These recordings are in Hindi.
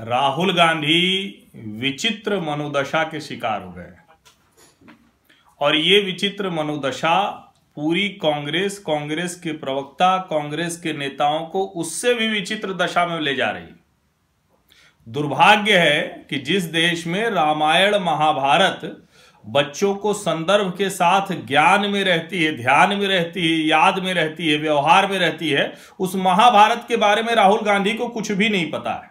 राहुल गांधी विचित्र मनोदशा के शिकार हो गए और ये विचित्र मनोदशा पूरी कांग्रेस कांग्रेस के प्रवक्ता कांग्रेस के नेताओं को उससे भी विचित्र दशा में ले जा रही दुर्भाग्य है कि जिस देश में रामायण महाभारत बच्चों को संदर्भ के साथ ज्ञान में रहती है ध्यान में रहती है याद में रहती है व्यवहार में रहती है उस महाभारत के बारे में राहुल गांधी को कुछ भी नहीं पता है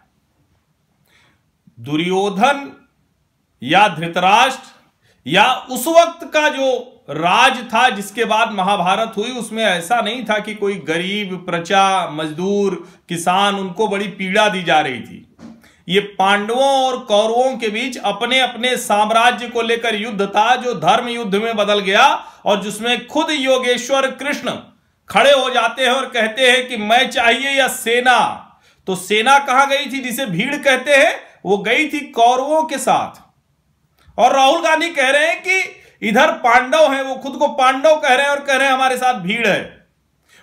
दुर्योधन या धृतराष्ट्र या उस वक्त का जो राज था जिसके बाद महाभारत हुई उसमें ऐसा नहीं था कि कोई गरीब प्रजा मजदूर किसान उनको बड़ी पीड़ा दी जा रही थी ये पांडवों और कौरवों के बीच अपने अपने साम्राज्य को लेकर युद्ध था जो धर्म युद्ध में बदल गया और जिसमें खुद योगेश्वर कृष्ण खड़े हो जाते हैं और कहते हैं कि मैं चाहिए या सेना तो सेना कहां गई थी जिसे भीड़ कहते हैं वो गई थी कौरवों के साथ और राहुल गांधी कह रहे हैं कि इधर पांडव हैं वो खुद को पांडव कह रहे हैं और कह रहे हैं हमारे साथ भीड़ है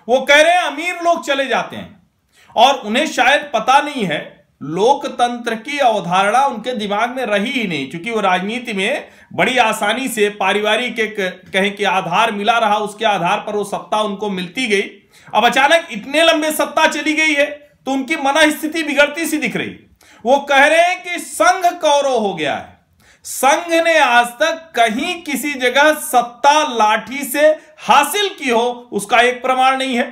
वो कह रहे हैं अमीर लोग चले जाते हैं और उन्हें शायद पता नहीं है लोकतंत्र की अवधारणा उनके दिमाग में रही ही नहीं क्योंकि वो राजनीति में बड़ी आसानी से पारिवारिक एक कहें कि आधार मिला रहा उसके आधार पर वो सत्ता उनको मिलती गई अब अचानक इतने लंबे सत्ता चली गई है तो उनकी मना स्थिति बिगड़ती सी दिख रही वो कह रहे हैं कि संघ कौरव हो गया है संघ ने आज तक कहीं किसी जगह सत्ता लाठी से हासिल की हो उसका एक प्रमाण नहीं है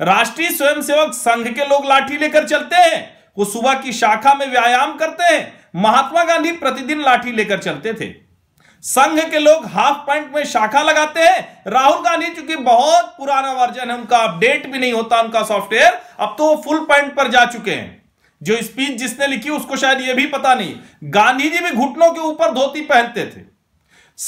राष्ट्रीय स्वयंसेवक संघ के लोग लाठी लेकर चलते हैं वो सुबह की शाखा में व्यायाम करते हैं महात्मा गांधी प्रतिदिन लाठी लेकर चलते थे संघ के लोग हाफ पैंट में शाखा लगाते हैं राहुल गांधी चूंकि बहुत पुराना वर्जन है उनका अपडेट भी नहीं होता उनका सॉफ्टवेयर अब तो वो फुल पैंट पर जा चुके हैं जो स्पीच जिसने लिखी उसको शायद यह भी पता नहीं गांधी जी भी घुटनों के ऊपर धोती पहनते थे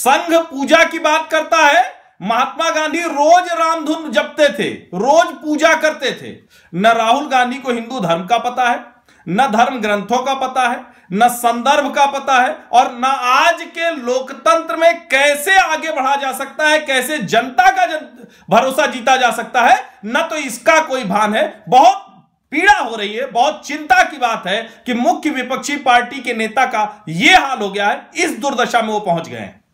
संघ पूजा की बात करता है महात्मा गांधी रोज रामधुन जपते थे रोज पूजा करते थे न राहुल गांधी को हिंदू धर्म का पता है न धर्म ग्रंथों का पता है न संदर्भ का पता है और न आज के लोकतंत्र में कैसे आगे बढ़ा जा सकता है कैसे जनता का जन, भरोसा जीता जा सकता है न तो इसका कोई भान है बहुत पीड़ा हो रही है बहुत चिंता की बात है कि मुख्य विपक्षी पार्टी के नेता का यह हाल हो गया है इस दुर्दशा में वो पहुंच गए हैं